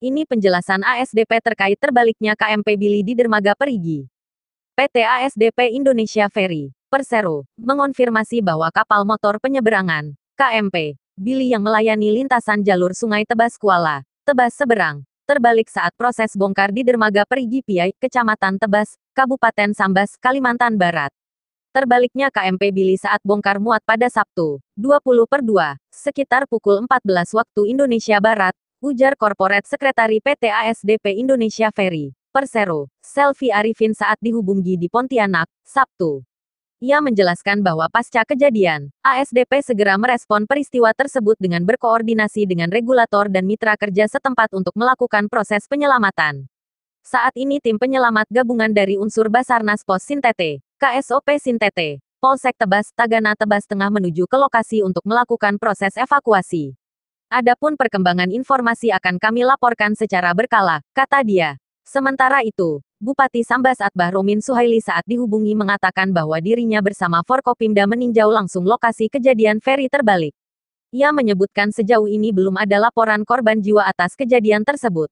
Ini penjelasan ASDP terkait terbaliknya KMP Billy di Dermaga Perigi. PT ASDP Indonesia Ferry, Persero, mengonfirmasi bahwa kapal motor penyeberangan, KMP, Billy yang melayani lintasan jalur sungai Tebas Kuala, Tebas Seberang, terbalik saat proses bongkar di Dermaga Perigi Piai, Kecamatan Tebas, Kabupaten Sambas, Kalimantan Barat. Terbaliknya KMP Billy saat bongkar muat pada Sabtu, 20 per 2, sekitar pukul 14 waktu Indonesia Barat, ujar Korporat Sekretari PT ASDP Indonesia Ferry, Persero, Selvi Arifin saat dihubungi di Pontianak, Sabtu. Ia menjelaskan bahwa pasca kejadian, ASDP segera merespon peristiwa tersebut dengan berkoordinasi dengan regulator dan mitra kerja setempat untuk melakukan proses penyelamatan. Saat ini tim penyelamat gabungan dari unsur Basarnas Pos Sintete, KSOP Sintete, Polsek Tebas Tagana Tebas Tengah menuju ke lokasi untuk melakukan proses evakuasi. Adapun perkembangan informasi akan kami laporkan secara berkala, kata dia. Sementara itu, Bupati Sambas Atbah Romin Suhaili saat dihubungi mengatakan bahwa dirinya bersama Forkopimda meninjau langsung lokasi kejadian feri terbalik. Ia menyebutkan sejauh ini belum ada laporan korban jiwa atas kejadian tersebut.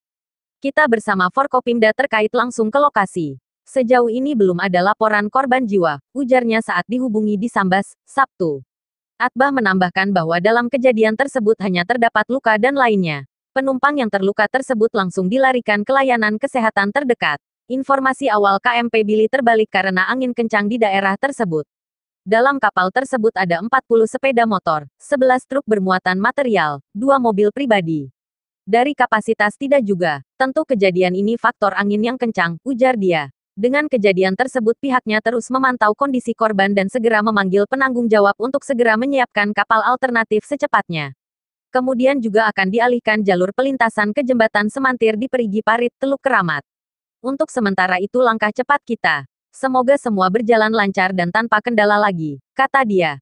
Kita bersama Forkopimda terkait langsung ke lokasi. Sejauh ini belum ada laporan korban jiwa, ujarnya saat dihubungi di Sambas, Sabtu. Atbah menambahkan bahwa dalam kejadian tersebut hanya terdapat luka dan lainnya. Penumpang yang terluka tersebut langsung dilarikan ke layanan kesehatan terdekat. Informasi awal KMP Billy terbalik karena angin kencang di daerah tersebut. Dalam kapal tersebut ada 40 sepeda motor, 11 truk bermuatan material, 2 mobil pribadi. Dari kapasitas tidak juga, tentu kejadian ini faktor angin yang kencang, ujar dia. Dengan kejadian tersebut pihaknya terus memantau kondisi korban dan segera memanggil penanggung jawab untuk segera menyiapkan kapal alternatif secepatnya. Kemudian juga akan dialihkan jalur pelintasan ke jembatan semantir di Perigi Parit, Teluk Keramat. Untuk sementara itu langkah cepat kita. Semoga semua berjalan lancar dan tanpa kendala lagi, kata dia.